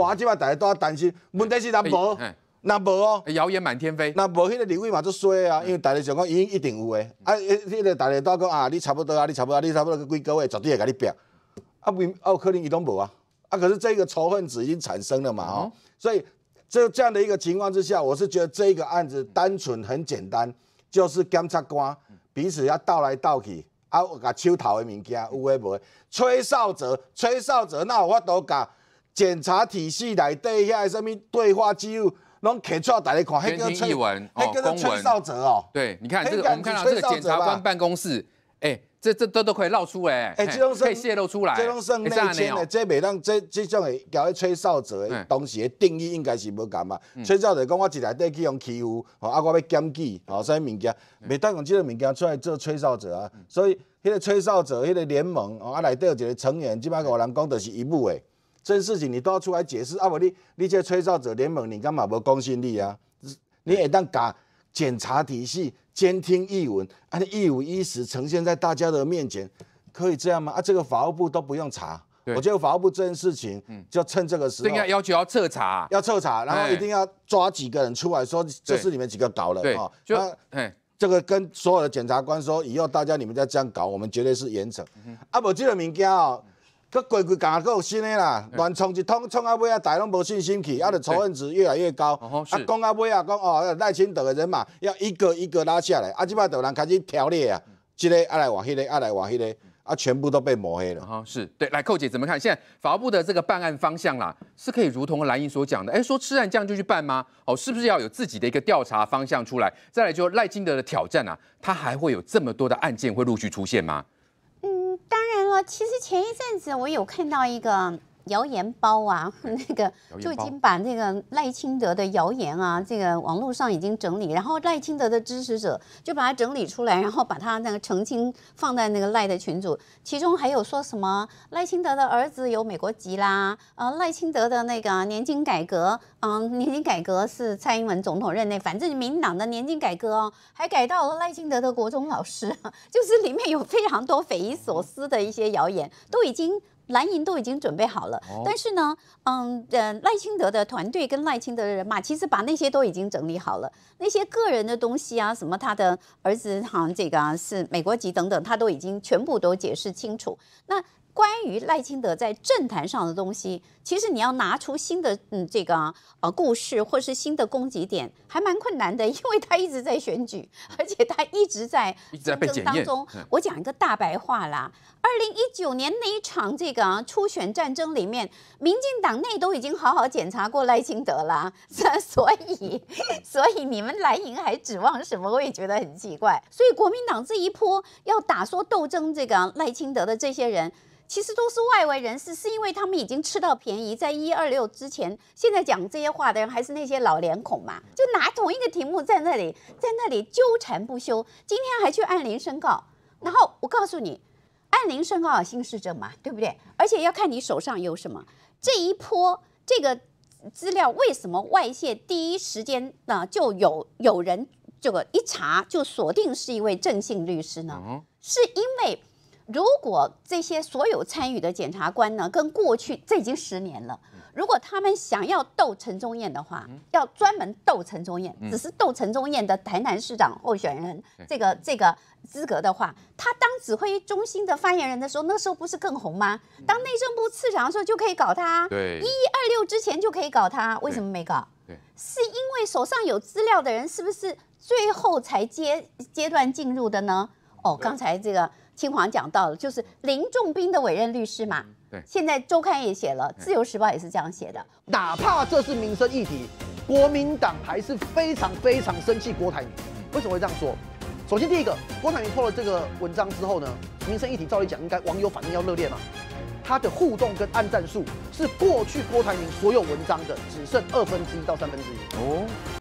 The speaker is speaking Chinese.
我即嘛，大家都要担心。问题是咱无，那无哦。谣言满天飞，那无。迄个李伟嘛都衰啊，因为大家想讲，伊一定有诶。啊，迄个大家都讲啊，你差不多啊，你差不多啊，你差不多几个月绝对会甲你逼，啊，未有可能伊拢无啊。啊，可是这个仇恨已经产生了嘛吼。所以这这样的一个情况之下，我是觉得这一个案子单纯很简单，就是检察官彼此要斗来斗去，啊，甲手头的物件有诶无？吹哨者，吹哨者，那有法度甲？检查体系内底遐下什么对话记录，拢出来大家看，黑个吹文，黑个吹哨者哦。对，你看这个，我们看到这个检察官办公室，哎，这这都都可以捞出来，哎，这可以泄露出来。这种胜内奸，这每当这这种的交搞吹哨者东西的定义应该是无同嘛。吹哨者讲我一台底去用欺负，啊，我要检举，啊，所以物件，每当用这个物件出来做吹哨者啊，所以迄个吹哨者迄个联盟，哦，啊，内底有一个成员，起码有人讲就是一部的。这件事情你都要出来解释啊！我你那些吹哨者联盟，你干嘛无公信力啊？你一旦搞检查体系、监听译文，啊，你一五一十呈现在大家的面前，可以这样吗？啊，这个法务部都不用查。我觉得法务部这件事情，嗯，就趁这个时，应该要求要彻查，要彻查，然后一定要抓几个人出来说，这是你们几个搞的，对，就，哎，这个跟所有的检察官说，以后大家你们再这样搞，我们绝对是严惩。啊不，这个民调。佮规规讲啊，够新的啦，乱创一通，创到尾啊，大家拢无信心去，啊，就仇恨值越来越高。啊，讲到尾啊，讲哦，赖清德的人马要一个一个拉下来，啊，即摆多人开始调列啊，即个啊来挖黑个，啊来挖黑个，啊，全部都被抹黑了。哈，是对，来寇姐怎么看？现在法务部的这个办案方向啦，是可以如同蓝营所讲的，哎，说吃案将就去办吗？哦，是不是要有自己的一个调查方向出来？再来就赖清德的挑战啊，他还会有这么多的案件会陆续出现吗？其实前一阵子我有看到一个。谣言包啊，那个就已经把那个赖清德的谣言啊，这个网络上已经整理，然后赖清德的支持者就把它整理出来，然后把它那个澄清放在那个赖的群组，其中还有说什么赖清德的儿子有美国籍啦，啊赖清德的那个年金改革，嗯年金改革是蔡英文总统任内，反正民党的年金改革哦，还改到了赖清德的国中老师，就是里面有非常多匪夷所思的一些谣言，都已经。蓝银都已经准备好了，但是呢，嗯，呃，赖清德的团队跟赖清德的人马其实把那些都已经整理好了，那些个人的东西啊，什么他的儿子好像这个啊、是美国籍等等，他都已经全部都解释清楚。那关于赖清德在政坛上的东西，其实你要拿出新的嗯这个呃故事，或是新的攻击点，还蛮困难的，因为他一直在选举，而且他一直在一直在被我讲一个大白话啦，二零一九年那一场这个初选战争里面，民进党内都已经好好检查过赖清德啦，所以所以你们蓝营还指望什么？我也觉得很奇怪。所以国民党这一波要打说斗争这个赖清德的这些人。其实都是外围人士，是因为他们已经吃到便宜。在一二六之前，现在讲这些话的人还是那些老脸孔嘛，就拿同一个题目在那里，在那里纠缠不休。今天还去按铃申告，然后我告诉你，按铃申告有心事症嘛，对不对？而且要看你手上有什么。这一波这个资料为什么外泄第一时间呢，就有有人这个一查就锁定是一位正信律师呢？是因为。如果这些所有参与的检察官呢，跟过去这已经十年了。如果他们想要斗陈忠燕的话，要专门斗陈忠燕，只是斗陈忠燕的台南市长候选人这个这个资格的话，他当指挥中心的发言人的时候，那时候不是更红吗？当内政部次长的时候就可以搞他，对，一一二六之前就可以搞他，为什么没搞？是因为手上有资料的人是不是最后才阶阶段进入的呢？哦，刚才这个。清华讲到了，就是林仲彬的委任律师嘛。对，现在周刊也写了，自由时报也是这样写的。哪怕这是民生议题，国民党还是非常非常生气郭台铭。为什么会这样说？首先，第一个，郭台铭破了这个文章之后呢，民生议题照理讲应该网友反应要热烈嘛，他的互动跟按战术是过去郭台铭所有文章的只剩二分之一到三分之一。哦。